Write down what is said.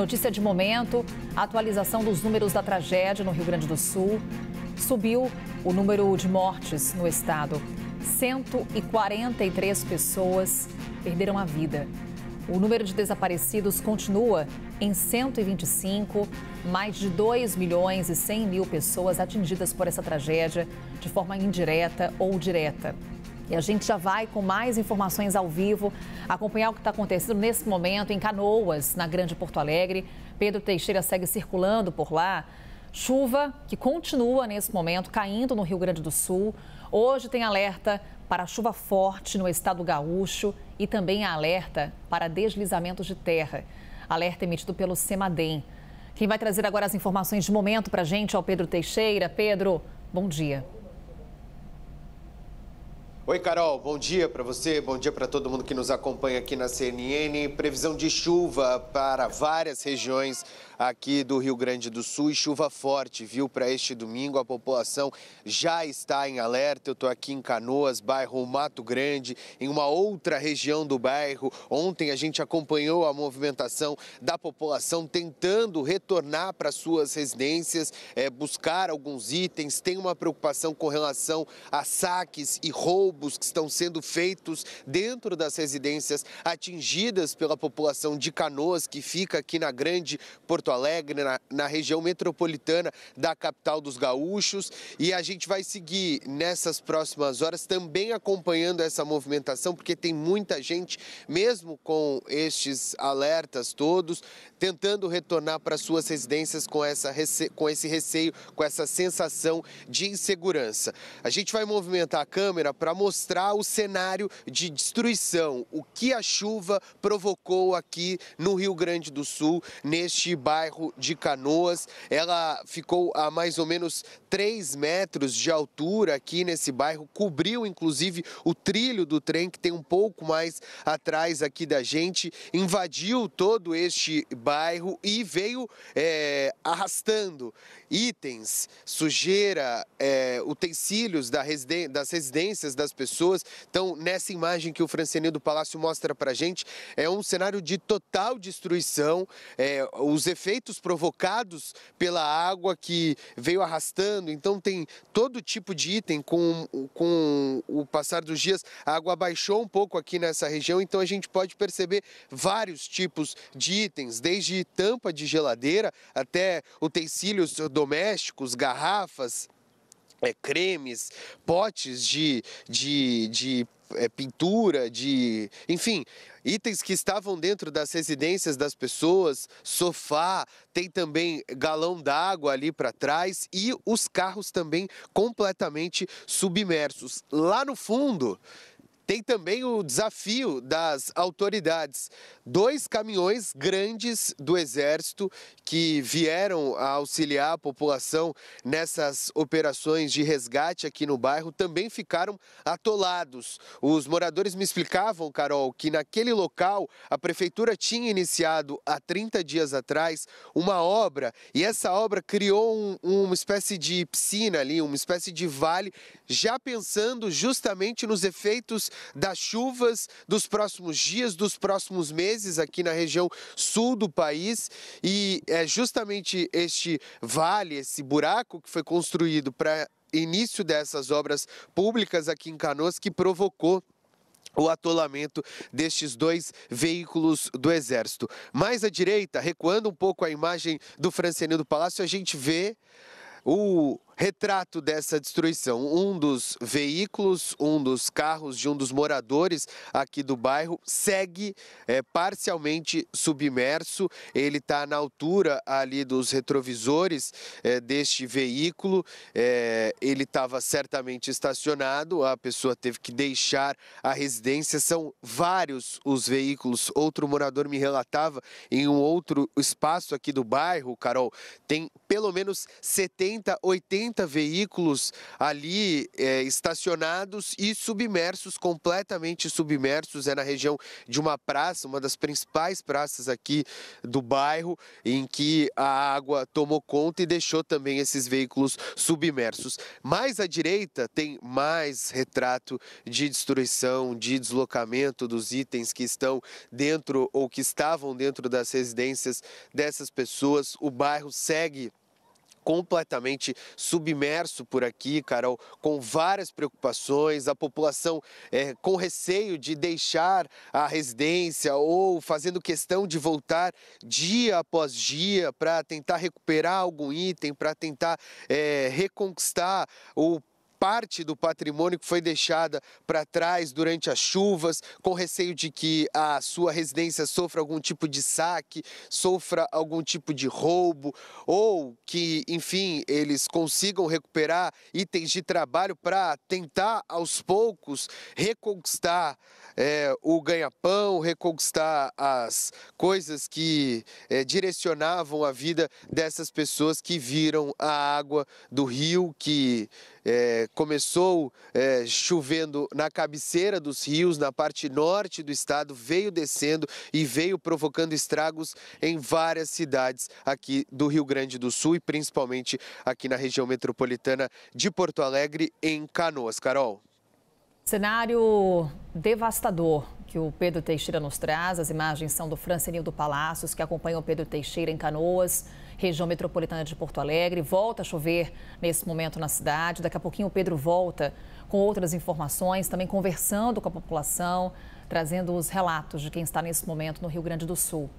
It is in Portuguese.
Notícia de momento: atualização dos números da tragédia no Rio Grande do Sul. Subiu o número de mortes no estado. 143 pessoas perderam a vida. O número de desaparecidos continua em 125, mais de 2 milhões e 100 mil pessoas atingidas por essa tragédia de forma indireta ou direta. E a gente já vai com mais informações ao vivo, acompanhar o que está acontecendo nesse momento em Canoas, na Grande Porto Alegre. Pedro Teixeira segue circulando por lá. Chuva que continua nesse momento caindo no Rio Grande do Sul. Hoje tem alerta para chuva forte no estado gaúcho e também alerta para deslizamentos de terra. Alerta emitido pelo Semadem. Quem vai trazer agora as informações de momento para a gente é o Pedro Teixeira. Pedro, bom dia. Oi, Carol, bom dia para você, bom dia para todo mundo que nos acompanha aqui na CNN. Previsão de chuva para várias regiões aqui do Rio Grande do Sul e chuva forte, viu, para este domingo. A população já está em alerta. Eu estou aqui em Canoas, bairro Mato Grande, em uma outra região do bairro. Ontem a gente acompanhou a movimentação da população tentando retornar para suas residências, é, buscar alguns itens. Tem uma preocupação com relação a saques e roubos roubos que estão sendo feitos dentro das residências atingidas pela população de Canoas, que fica aqui na Grande Porto Alegre, na, na região metropolitana da capital dos gaúchos. E a gente vai seguir nessas próximas horas também acompanhando essa movimentação, porque tem muita gente, mesmo com estes alertas todos, tentando retornar para suas residências com, essa, com esse receio, com essa sensação de insegurança. A gente vai movimentar a câmera para mostrar o cenário de destruição, o que a chuva provocou aqui no Rio Grande do Sul, neste bairro de Canoas. Ela ficou a mais ou menos 3 metros de altura aqui nesse bairro, cobriu inclusive o trilho do trem que tem um pouco mais atrás aqui da gente, invadiu todo este bairro e veio é, arrastando itens, sujeira, é, utensílios da residen das residências das das pessoas. Então, nessa imagem que o Francini do Palácio mostra para a gente, é um cenário de total destruição, é, os efeitos provocados pela água que veio arrastando. Então, tem todo tipo de item. Com, com o passar dos dias, a água baixou um pouco aqui nessa região, então a gente pode perceber vários tipos de itens, desde tampa de geladeira até utensílios domésticos, garrafas, é, cremes, potes de, de, de é, pintura, de. enfim, itens que estavam dentro das residências das pessoas, sofá, tem também galão d'água ali para trás e os carros também completamente submersos. Lá no fundo tem também o desafio das autoridades. Dois caminhões grandes do Exército que vieram a auxiliar a população nessas operações de resgate aqui no bairro também ficaram atolados. Os moradores me explicavam, Carol, que naquele local a prefeitura tinha iniciado há 30 dias atrás uma obra e essa obra criou um, uma espécie de piscina ali, uma espécie de vale, já pensando justamente nos efeitos das chuvas dos próximos dias, dos próximos meses aqui na região sul do país. E é justamente este vale, esse buraco que foi construído para início dessas obras públicas aqui em Canoas que provocou o atolamento destes dois veículos do Exército. Mais à direita, recuando um pouco a imagem do Francenil do Palácio, a gente vê o retrato dessa destruição. Um dos veículos, um dos carros de um dos moradores aqui do bairro segue é, parcialmente submerso. Ele está na altura ali dos retrovisores é, deste veículo. É, ele estava certamente estacionado, a pessoa teve que deixar a residência. São vários os veículos. Outro morador me relatava em um outro espaço aqui do bairro, Carol, tem pelo menos 70, 80 30 veículos ali é, estacionados e submersos, completamente submersos. É na região de uma praça, uma das principais praças aqui do bairro, em que a água tomou conta e deixou também esses veículos submersos. Mais à direita tem mais retrato de destruição, de deslocamento dos itens que estão dentro ou que estavam dentro das residências dessas pessoas. O bairro segue completamente submerso por aqui, Carol, com várias preocupações, a população é, com receio de deixar a residência ou fazendo questão de voltar dia após dia para tentar recuperar algum item, para tentar é, reconquistar o parte do patrimônio que foi deixada para trás durante as chuvas, com receio de que a sua residência sofra algum tipo de saque, sofra algum tipo de roubo, ou que, enfim, eles consigam recuperar itens de trabalho para tentar, aos poucos, reconquistar é, o ganha-pão, reconquistar as coisas que é, direcionavam a vida dessas pessoas que viram a água do rio que é, começou é, chovendo na cabeceira dos rios, na parte norte do estado, veio descendo e veio provocando estragos em várias cidades aqui do Rio Grande do Sul e principalmente aqui na região metropolitana de Porto Alegre, em Canoas. Carol. Cenário devastador que o Pedro Teixeira nos traz. As imagens são do Francenil do Palácios, que acompanha o Pedro Teixeira em Canoas região metropolitana de Porto Alegre. Volta a chover nesse momento na cidade. Daqui a pouquinho o Pedro volta com outras informações, também conversando com a população, trazendo os relatos de quem está nesse momento no Rio Grande do Sul.